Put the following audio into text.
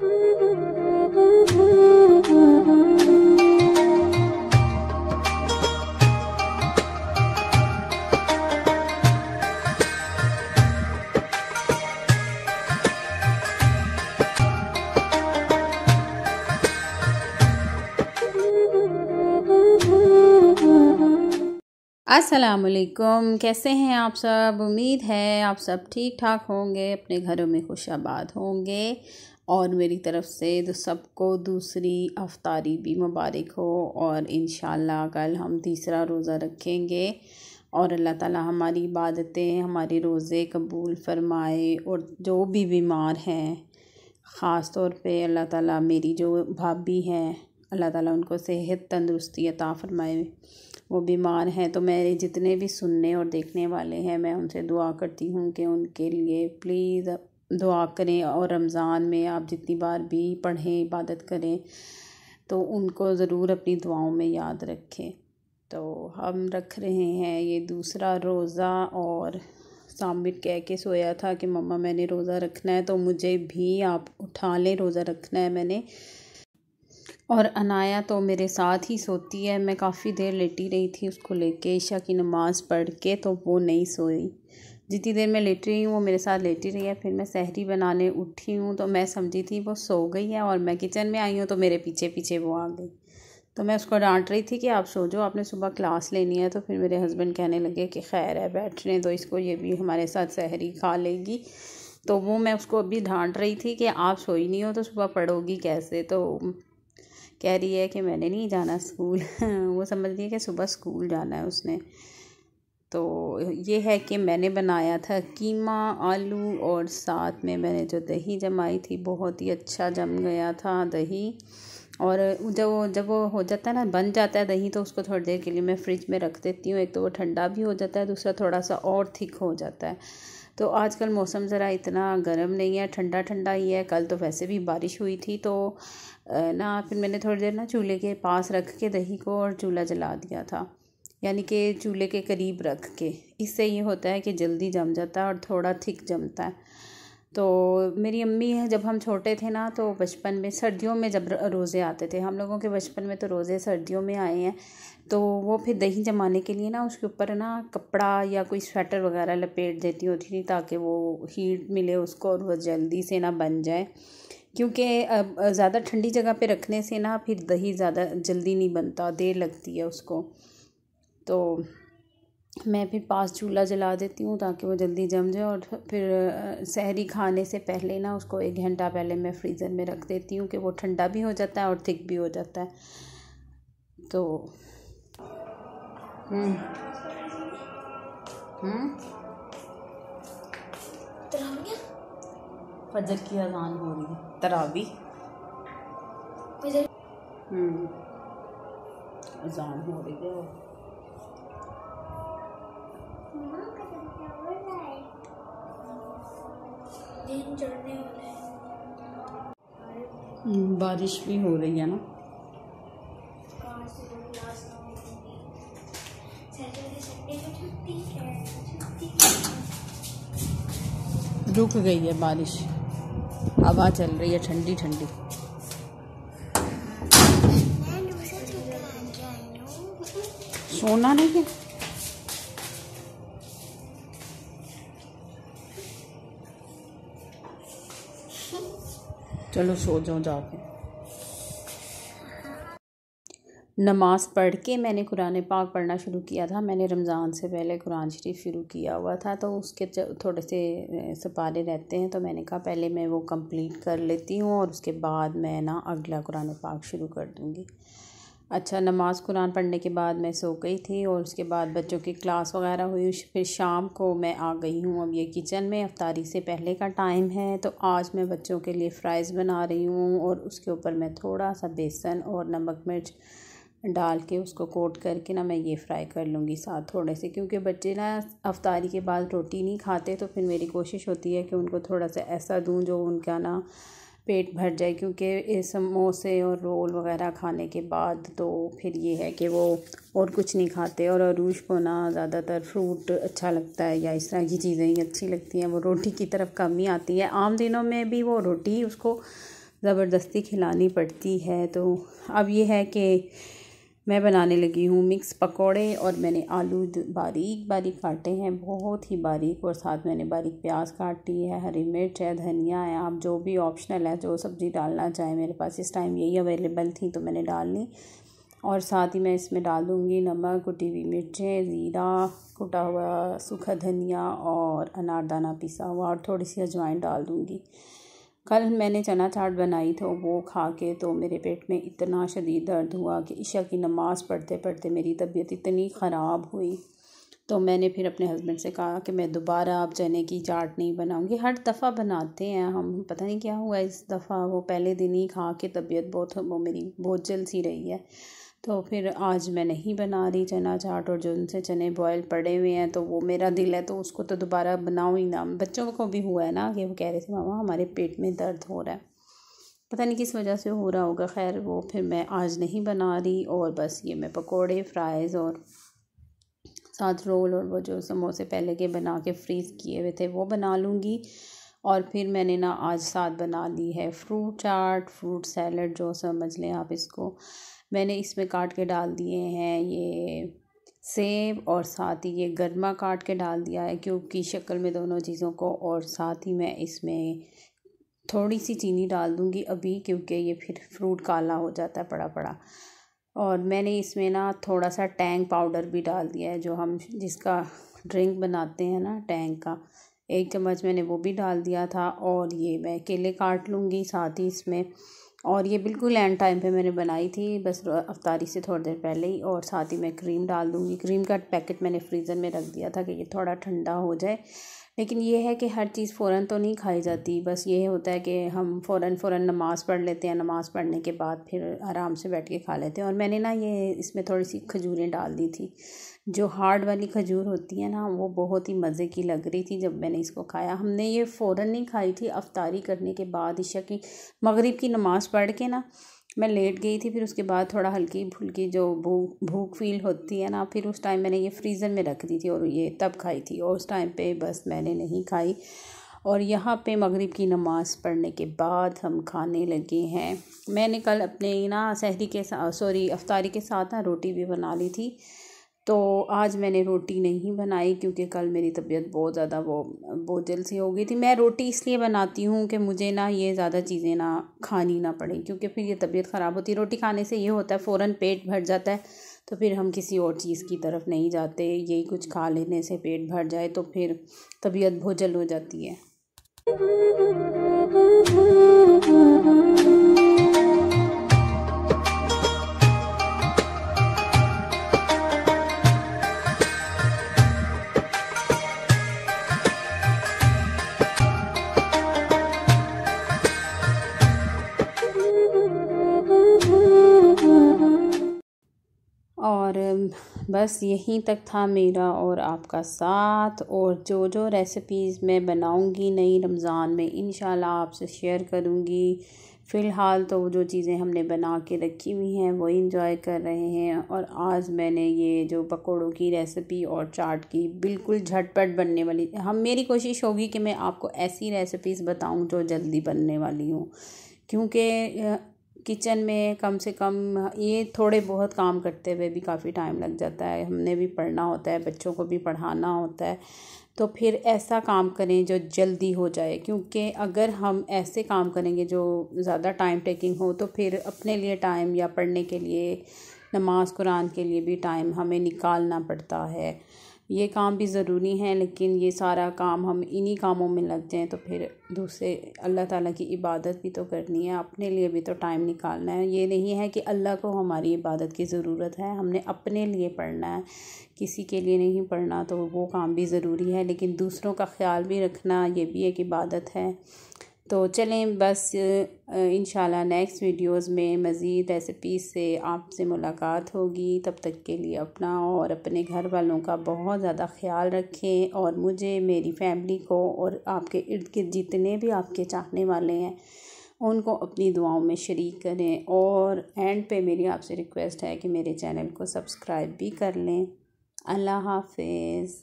असलकुम कैसे हैं आप सब उम्मीद है आप सब ठीक ठाक होंगे अपने घरों में खुशाबाद होंगे और मेरी तरफ़ से तो सबको दूसरी अफ्तारी भी मुबारक हो और इन कल हम तीसरा रोज़ा रखेंगे और अल्लाह ताला हमारी इबादतें हमारे रोज़े कबूल फरमाए और जो भी बीमार हैं ख़ास तौर पे अल्लाह ताला मेरी जो भाभी हैं अल्लाह ताला उनको सेहत तंदुरुस्ती अता फरमाए वो बीमार हैं तो मेरे जितने भी सुनने और देखने वाले हैं मैं उनसे दुआ करती हूँ कि उनके लिए प्लीज़ दुआ करें और रमज़ान में आप जितनी बार भी पढ़ें इबादत करें तो उनको ज़रूर अपनी दुआओं में याद रखें तो हम रख रहे हैं ये दूसरा रोज़ा और सामिट कह के सोया था कि मम्मा मैंने रोज़ा रखना है तो मुझे भी आप उठा लें रोज़ा रखना है मैंने और अनाया तो मेरे साथ ही सोती है मैं काफ़ी देर लेटी रही थी उसको लेके ईशा की नमाज़ पढ़ के तो वो नहीं सोई जितनी देर मैं लेटी रही हूँ वो मेरे साथ लेटी रही है फिर मैं सहरी बनाने उठी हूँ तो मैं समझी थी वो सो गई है और मैं किचन में आई हूँ तो मेरे पीछे पीछे वो आ गई तो मैं उसको डांट रही थी कि आप सो जाओ आपने सुबह क्लास लेनी है तो फिर मेरे हस्बैंड कहने लगे कि खैर है बैठने तो इसको ये भी हमारे साथ सहरी खा लेगी तो वो मैं उसको अभी डांट रही थी कि आप सोई नहीं हो तो सुबह पढ़ोगी कैसे तो कह रही है कि मैंने नहीं जाना स्कूल वो समझ रही है कि सुबह स्कूल जाना है उसने तो ये है कि मैंने बनाया था कीमा आलू और साथ में मैंने जो दही जमाई थी बहुत ही अच्छा जम गया था दही और जब वो जब वो हो जाता है ना बन जाता है दही तो उसको थोड़ी देर के लिए मैं फ्रिज में रख देती हूँ एक तो वो ठंडा भी हो जाता है दूसरा थोड़ा सा और थिक हो जाता है तो आजकल मौसम ज़रा इतना गर्म नहीं है ठंडा ठंडा ही है कल तो वैसे भी बारिश हुई थी तो ना फिर मैंने थोड़ी देर ना चूल्हे के पास रख के दही को और चूल्हा जला दिया था यानी कि चूल्हे के करीब रख के इससे ये होता है कि जल्दी जम जाता है और थोड़ा थिक जमता है तो मेरी अम्मी है जब हम छोटे थे ना तो बचपन में सर्दियों में जब रोज़े आते थे हम लोगों के बचपन में तो रोज़े सर्दियों में आए हैं तो वो फिर दही जमाने के लिए ना उसके ऊपर ना कपड़ा या कोई स्वेटर वगैरह लपेट देती होती थी ताकि वो हीट मिले उसको और वो जल्दी से ना बन जाए क्योंकि ज़्यादा ठंडी जगह पे रखने से ना फिर दही ज़्यादा जल्दी नहीं बनता देर लगती है उसको तो मैं फिर पास चूल्हा जला देती हूँ ताकि वो जल्दी जम जाए और फिर सहरी खाने से पहले ना उसको एक घंटा पहले मैं फ्रीज़र में रख देती हूँ कि वो ठंडा भी हो जाता है और थिक भी हो जाता है तो हम्म, हम्म। फजर की अजान हो रही है तरावी हम्म, अजान हो रही है दिन चढ़ने बारिश भी हो रही है ना तो रुक गई है बारिश हवा चल रही है ठंडी ठंडी सोना नहीं है चलो सो जाओ जाओ नमाज़ पढ़ के मैंने कुरान पाक पढ़ना शुरू किया था मैंने रमज़ान से पहले कुरान शरीफ शुरू किया हुआ था तो उसके थोड़े से सपारे रहते हैं तो मैंने कहा पहले मैं वो कंप्लीट कर लेती हूँ और उसके बाद मैं ना अगला कुरान पाक शुरू कर दूँगी अच्छा नमाज़ कुरान पढ़ने के बाद मैं सो गई थी और उसके बाद बच्चों की क्लास वगैरह हुई फिर शाम को मैं आ गई हूँ अब ये किचन में अफ्तारी से पहले का टाइम है तो आज मैं बच्चों के लिए फ़्राइज़ बना रही हूँ और उसके ऊपर मैं थोड़ा सा बेसन और नमक मिर्च डाल के उसको कोट करके ना मैं ये फ्राई कर लूँगी साथ थोड़े से क्योंकि बच्चे ना अफ्तारी के बाद रोटी नहीं खाते तो फिर मेरी कोशिश होती है कि उनको थोड़ा सा ऐसा दूँ जो उनका ना पेट भर जाए क्योंकि समोसे और रोल वगैरह खाने के बाद तो फिर ये है कि वो और कुछ नहीं खाते और अरूज को ना ज़्यादातर फ्रूट अच्छा लगता है या इस तरह की चीज़ें ही अच्छी लगती हैं वो रोटी की तरफ कम ही आती है आम दिनों में भी वो रोटी उसको ज़बरदस्ती खिलानी पड़ती है तो अब ये है कि मैं बनाने लगी हूँ मिक्स पकोड़े और मैंने आलू बारीक बारीक काटे हैं बहुत ही बारीक और साथ मैंने बारीक प्याज काटी है हरी मिर्च है धनिया है आप जो भी ऑप्शनल है जो सब्ज़ी डालना चाहे मेरे पास इस टाइम यही अवेलेबल थी तो मैंने डाल ली और साथ ही मैं इसमें डाल दूँगी नमक कुटी हुई मिर्चें ज़ीरा कुटा हुआ सूखा धनिया और अनारदाना पिसा हुआ और थोड़ी सी अजवाइन डाल दूँगी कल मैंने चना चाट बनाई तो वो खा के तो मेरे पेट में इतना शदीद दर्द हुआ कि ईशा की नमाज़ पढ़ते पढ़ते मेरी तबीयत इतनी ख़राब हुई तो मैंने फिर अपने हस्बैंड से कहा कि मैं दोबारा आप चने की चाट नहीं बनाऊंगी हर दफ़ा बनाते हैं हम पता नहीं क्या हुआ इस दफ़ा वो पहले दिन ही खा के तबीयत बहुत वो मेरी बहुत जल सी रही है तो फिर आज मैं नहीं बना रही चना चाट और जो उनसे चने बॉयल पड़े हुए हैं तो वो मेरा दिल है तो उसको तो दोबारा बनाऊँ ही ना बच्चों को भी हुआ है ना कि वो कह रहे थे मामा हमारे पेट में दर्द हो रहा है पता नहीं किस वजह से हो रहा होगा खैर वो फिर मैं आज नहीं बना रही और बस ये मैं पकौड़े फ्राइज़ और साथ रोल और वो जो समोसे पहले के बना के फ्रीज़ किए हुए थे वो बना लूँगी और फिर मैंने ना आज साथ बना ली है फ्रूट चाट फ्रूट सैलड जो समझ लें आप इसको मैंने इसमें काट के डाल दिए हैं ये सेब और साथ ही ये गर्मा काट के डाल दिया है क्यूब की शक्ल में दोनों चीज़ों को और साथ ही मैं इसमें थोड़ी सी चीनी डाल दूँगी अभी क्योंकि ये फिर फ्रूट काला हो जाता है पड़ा पड़ा और मैंने इसमें ना थोड़ा सा टैंग पाउडर भी डाल दिया है जो हम जिसका ड्रिंक बनाते हैं ना टैंग का एक चम्मच मैंने वो भी डाल दिया था और ये मैं केले काट लूँगी साथ ही इसमें और ये बिल्कुल एंड टाइम पे मैंने बनाई थी बस अफ्तारी से थोड़ी देर पहले ही और साथ ही मैं क्रीम डाल दूँगी क्रीम का पैकेट मैंने फ्रीज़र में रख दिया था कि ये थोड़ा ठंडा हो जाए लेकिन ये है कि हर चीज़ फ़ौर तो नहीं खाई जाती बस ये होता है कि हम फ़ौर फ़ौर नमाज़ पढ़ लेते हैं नमाज़ पढ़ने के बाद फिर आराम से बैठ के खा लेते हैं और मैंने ना ये इसमें थोड़ी सी खजूरें डाल दी थी जो हार्ड वाली खजूर होती है ना वो बहुत ही मज़े की लग रही थी जब मैंने इसको खाया हमने ये फ़ौर नहीं खाई थी अफ्तारी करने के बाद इशा की मग़रब की नमाज़ पढ़ के ना मैं लेट गई थी फिर उसके बाद थोड़ा हल्की फुल्की जो भूख भूख फील होती है ना फिर उस टाइम मैंने ये फ्रीज़र में रख दी थी और ये तब खाई थी और उस टाइम पे बस मैंने नहीं खाई और यहाँ पे मगरिब की नमाज़ पढ़ने के बाद हम खाने लगे हैं मैंने कल अपने ना सहरी के साथ सॉरी अफ्तारी के साथ ना रोटी भी बना ली थी तो आज मैंने रोटी नहीं बनाई क्योंकि कल मेरी तबीयत बहुत ज़्यादा वो बोझल सी हो गई थी मैं रोटी इसलिए बनाती हूँ कि मुझे ना ये ज़्यादा चीज़ें ना खानी ना पड़े क्योंकि फिर ये तबीयत ख़राब होती है रोटी खाने से ये होता है फ़ौर पेट भर जाता है तो फिर हम किसी और चीज़ की तरफ नहीं जाते यही कुछ खा लेने से पेट भर जाए तो फिर तबीयत भोजल हो जाती है बस यहीं तक था मेरा और आपका साथ और जो जो रेसिपीज़ मैं बनाऊंगी नई रमज़ान में इन आपसे शेयर करूंगी फ़िलहाल तो जो चीज़ें हमने बना के रखी हुई हैं वो इंजॉय कर रहे हैं और आज मैंने ये जो पकौड़ों की रेसिपी और चाट की बिल्कुल झटपट बनने वाली हम मेरी कोशिश होगी कि मैं आपको ऐसी रेसिपीज़ बताऊँ जो जल्दी बनने वाली हूँ क्योंकि किचन में कम से कम ये थोड़े बहुत काम करते हुए भी काफ़ी टाइम लग जाता है हमने भी पढ़ना होता है बच्चों को भी पढ़ाना होता है तो फिर ऐसा काम करें जो जल्दी हो जाए क्योंकि अगर हम ऐसे काम करेंगे जो ज़्यादा टाइम टेकिंग हो तो फिर अपने लिए टाइम या पढ़ने के लिए नमाज़ कुरान के लिए भी टाइम हमें निकालना पड़ता है ये काम भी ज़रूरी हैं लेकिन ये सारा काम हम इन्हीं कामों में लग जाएं तो फिर दूसरे अल्लाह ताला की इबादत भी तो करनी है अपने लिए भी तो टाइम निकालना है ये नहीं है कि अल्लाह को हमारी इबादत की ज़रूरत है हमने अपने लिए पढ़ना है किसी के लिए नहीं पढ़ना तो वो काम भी ज़रूरी है लेकिन दूसरों का ख्याल भी रखना ये भी एक इबादत है तो चलें बस इन नेक्स्ट वीडियोस में मज़ीद रेसिपी से आपसे मुलाकात होगी तब तक के लिए अपना और अपने घर वालों का बहुत ज़्यादा ख्याल रखें और मुझे मेरी फैमिली को और आपके इर्द गिर्द जितने भी आपके चाहने वाले हैं उनको अपनी दुआओं में शरीक करें और एंड पे मेरी आपसे रिक्वेस्ट है कि मेरे चैनल को सब्सक्राइब भी कर लें अल्लाह हाफिज़